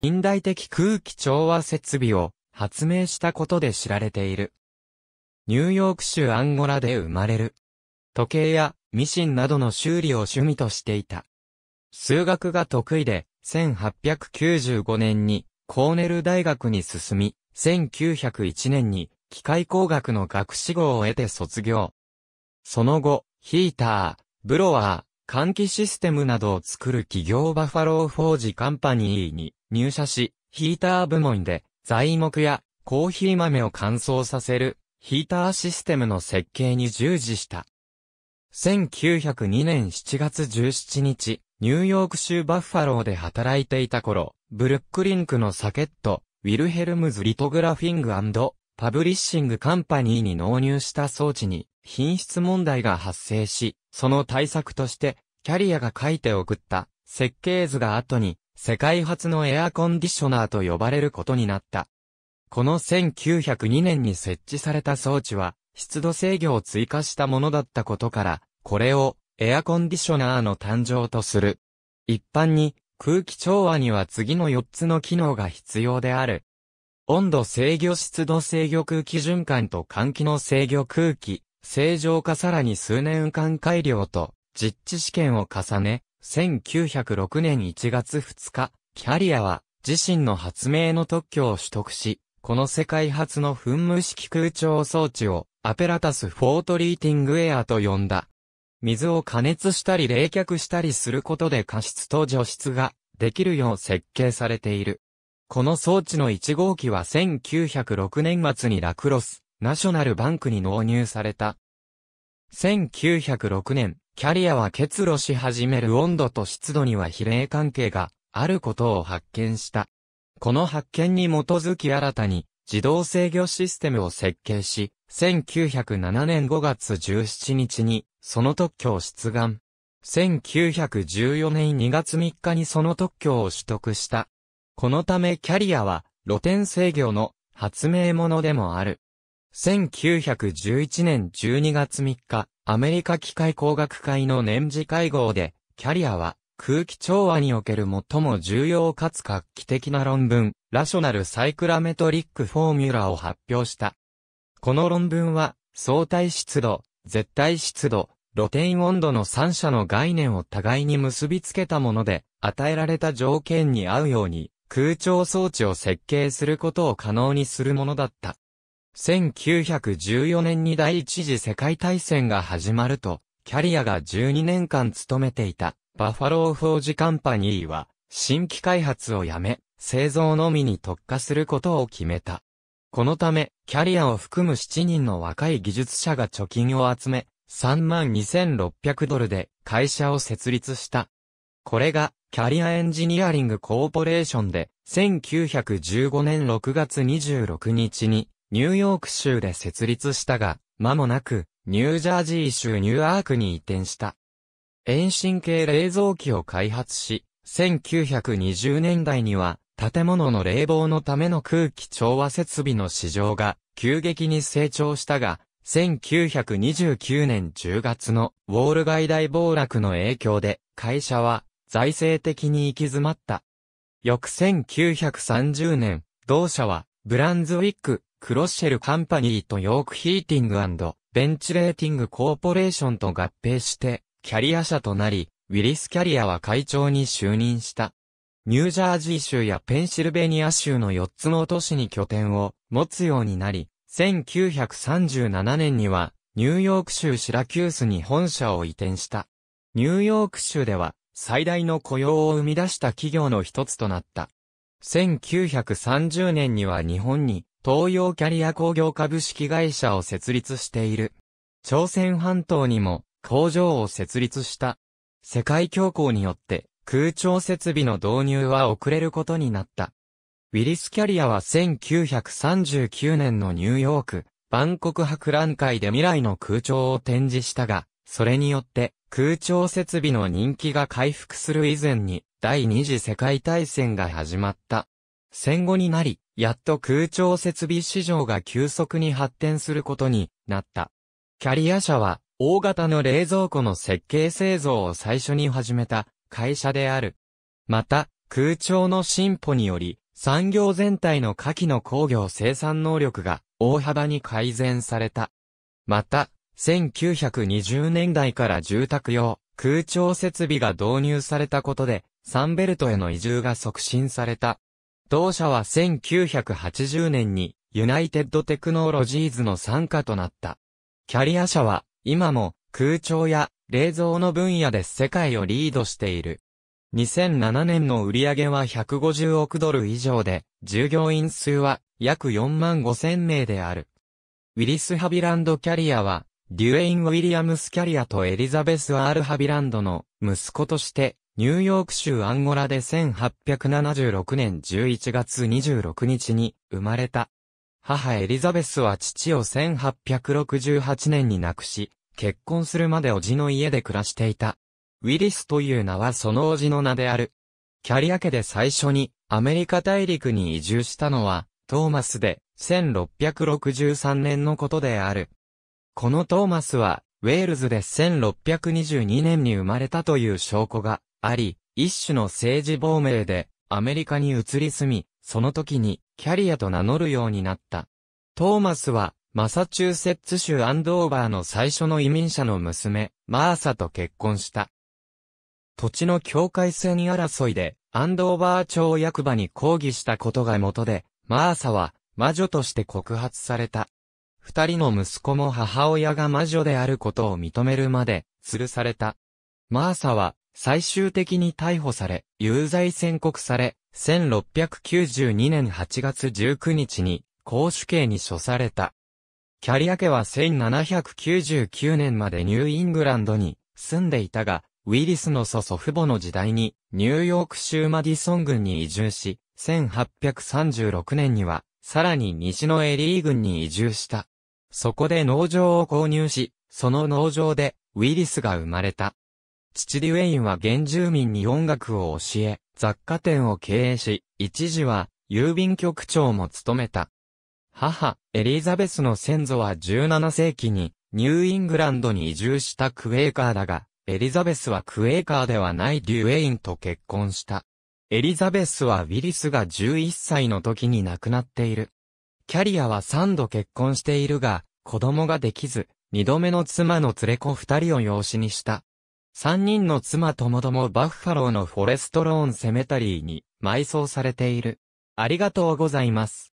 近代的空気調和設備を発明したことで知られている。ニューヨーク州アンゴラで生まれる。時計やミシンなどの修理を趣味としていた。数学が得意で、1895年にコーネル大学に進み、1901年に機械工学の学士号を得て卒業。その後、ヒーター、ブロワー、換気システムなどを作る企業バファローフォージカンパニーに入社し、ヒーター部門で材木やコーヒー豆を乾燥させるヒーターシステムの設計に従事した。1902年7月17日、ニューヨーク州バッファローで働いていた頃、ブルックリンクのサケット、ウィルヘルムズ・リトグラフィングパブリッシングカンパニーに納入した装置に品質問題が発生し、その対策としてキャリアが書いて送った設計図が後に世界初のエアコンディショナーと呼ばれることになった。この1902年に設置された装置は湿度制御を追加したものだったことから、これをエアコンディショナーの誕生とする。一般に空気調和には次の4つの機能が必要である。温度制御湿度制御空気循環と換気の制御空気、正常化さらに数年間改良と実地試験を重ね、1906年1月2日、キャリアは自身の発明の特許を取得し、この世界初の噴霧式空調装置をアペラタスフォートリーティングエアと呼んだ。水を加熱したり冷却したりすることで加湿と除湿ができるよう設計されている。この装置の1号機は1906年末にラクロス、ナショナルバンクに納入された。1906年、キャリアは結露し始める温度と湿度には比例関係があることを発見した。この発見に基づき新たに自動制御システムを設計し、1907年5月17日にその特許を出願。1914年2月3日にその特許を取得した。このためキャリアは露天制御の発明者でもある。1911年12月3日、アメリカ機械工学会の年次会合で、キャリアは空気調和における最も重要かつ画期的な論文、ラショナルサイクラメトリックフォーミュラを発表した。この論文は、相対湿度、絶対湿度、露天温度の3者の概念を互いに結びつけたもので、与えられた条件に合うように、空調装置を設計することを可能にするものだった。1914年に第一次世界大戦が始まると、キャリアが12年間勤めていた、バファロー・フォージ・カンパニーは、新規開発をやめ、製造のみに特化することを決めた。このため、キャリアを含む7人の若い技術者が貯金を集め、32,600ドルで会社を設立した。これが、キャリアエンジニアリングコーポレーションで、1915年6月26日に、ニューヨーク州で設立したが、間もなく、ニュージャージー州ニューアークに移転した。遠心系冷蔵機を開発し、1920年代には、建物の冷房のための空気調和設備の市場が急激に成長したが、1929年10月のウォール街大暴落の影響で会社は財政的に行き詰まった。翌1930年、同社はブランズウィッククロッシェルカンパニーとヨークヒーティングベンチレーティングコーポレーションと合併して、キャリア社となり、ウィリス・キャリアは会長に就任した。ニュージャージー州やペンシルベニア州の4つの都市に拠点を持つようになり、1937年には、ニューヨーク州シラキュースに本社を移転した。ニューヨーク州では、最大の雇用を生み出した企業の一つとなった。1930年には日本に東洋キャリア工業株式会社を設立している。朝鮮半島にも工場を設立した。世界恐慌によって空調設備の導入は遅れることになった。ウィリスキャリアは1939年のニューヨーク、万国博覧会で未来の空調を展示したが、それによって空調設備の人気が回復する以前に第二次世界大戦が始まった。戦後になり、やっと空調設備市場が急速に発展することになった。キャリア社は、大型の冷蔵庫の設計製造を最初に始めた会社である。また、空調の進歩により、産業全体の下記の工業生産能力が大幅に改善された。また、1920年代から住宅用空調設備が導入されたことで、サンベルトへの移住が促進された。同社は1980年にユナイテッドテクノロジーズの参加となった。キャリア社は今も空調や冷蔵の分野で世界をリードしている。2007年の売上は150億ドル以上で、従業員数は約4万5千名である。ウィリス・ハビランド・キャリアは、デュエイン・ウィリアムス・キャリアとエリザベス・アール・ハビランドの息子としてニューヨーク州アンゴラで1876年11月26日に生まれた。母エリザベスは父を1868年に亡くし、結婚するまで叔父の家で暮らしていた。ウィリスという名はその叔父の名である。キャリア家で最初にアメリカ大陸に移住したのはトーマスで1663年のことである。このトーマスはウェールズで1622年に生まれたという証拠があり、一種の政治亡命で、アメリカに移り住み、その時に、キャリアと名乗るようになった。トーマスは、マサチューセッツ州アンドーバーの最初の移民者の娘、マーサと結婚した。土地の境界線争いで、アンドーバー町役場に抗議したことが元で、マーサは、魔女として告発された。二人の息子も母親が魔女であることを認めるまで、吊るされた。マーサは、最終的に逮捕され、有罪宣告され、1692年8月19日に、公主刑に処された。キャリア家は1799年までニューイングランドに住んでいたが、ウィリスの祖祖父母の時代に、ニューヨーク州マディソン郡に移住し、1836年には、さらに西のエリー郡に移住した。そこで農場を購入し、その農場で、ウィリスが生まれた。父デュエインは原住民に音楽を教え、雑貨店を経営し、一時は郵便局長も務めた。母、エリザベスの先祖は17世紀にニューイングランドに移住したクエーカーだが、エリザベスはクエーカーではないデュエインと結婚した。エリザベスはウィリスが11歳の時に亡くなっている。キャリアは3度結婚しているが、子供ができず、2度目の妻の連れ子2人を養子にした。三人の妻ともどもバッファローのフォレストローンセメタリーに埋葬されている。ありがとうございます。